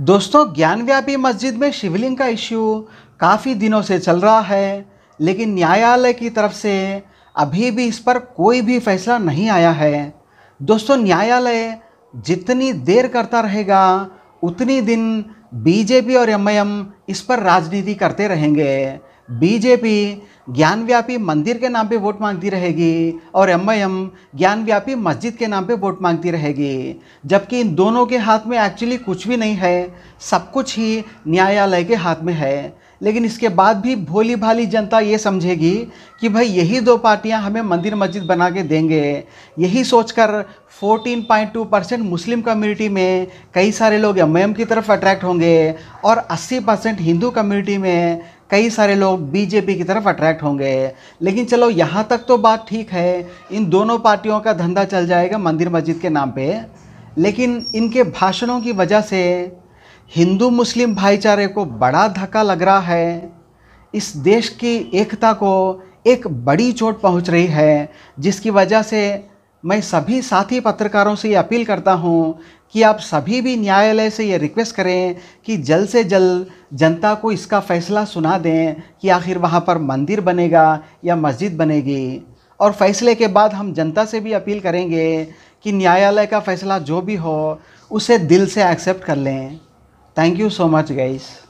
दोस्तों ज्ञानव्यापी मस्जिद में शिवलिंग का इश्यू काफ़ी दिनों से चल रहा है लेकिन न्यायालय की तरफ से अभी भी इस पर कोई भी फैसला नहीं आया है दोस्तों न्यायालय जितनी देर करता रहेगा उतनी दिन बीजेपी और एमआईएम इस पर राजनीति करते रहेंगे बीजेपी ज्ञानव्यापी मंदिर के नाम पे वोट मांगती रहेगी और एम आई एम ज्ञानव्यापी मस्जिद के नाम पे वोट मांगती रहेगी जबकि इन दोनों के हाथ में एक्चुअली कुछ भी नहीं है सब कुछ ही न्यायालय के हाथ में है लेकिन इसके बाद भी भोली भाली जनता ये समझेगी कि भाई यही दो पार्टियां हमें मंदिर मस्जिद बना के देंगे यही सोचकर 14.2 परसेंट मुस्लिम कम्युनिटी में कई सारे लोग एम की तरफ अट्रैक्ट होंगे और 80 परसेंट हिंदू कम्युनिटी में कई सारे लोग बीजेपी की तरफ अट्रैक्ट होंगे लेकिन चलो यहाँ तक तो बात ठीक है इन दोनों पार्टियों का धंधा चल जाएगा मंदिर मस्जिद के नाम पे लेकिन इनके भाषणों की वजह से हिंदू मुस्लिम भाईचारे को बड़ा धक्का लग रहा है इस देश की एकता को एक बड़ी चोट पहुंच रही है जिसकी वजह से मैं सभी साथी पत्रकारों से ये अपील करता हूँ कि आप सभी भी न्यायालय से ये रिक्वेस्ट करें कि जल्द से जल्द जनता को इसका फैसला सुना दें कि आखिर वहाँ पर मंदिर बनेगा या मस्जिद बनेगी और फैसले के बाद हम जनता से भी अपील करेंगे कि न्यायालय का फैसला जो भी हो उसे दिल से एक्सेप्ट कर लें thank you so much guys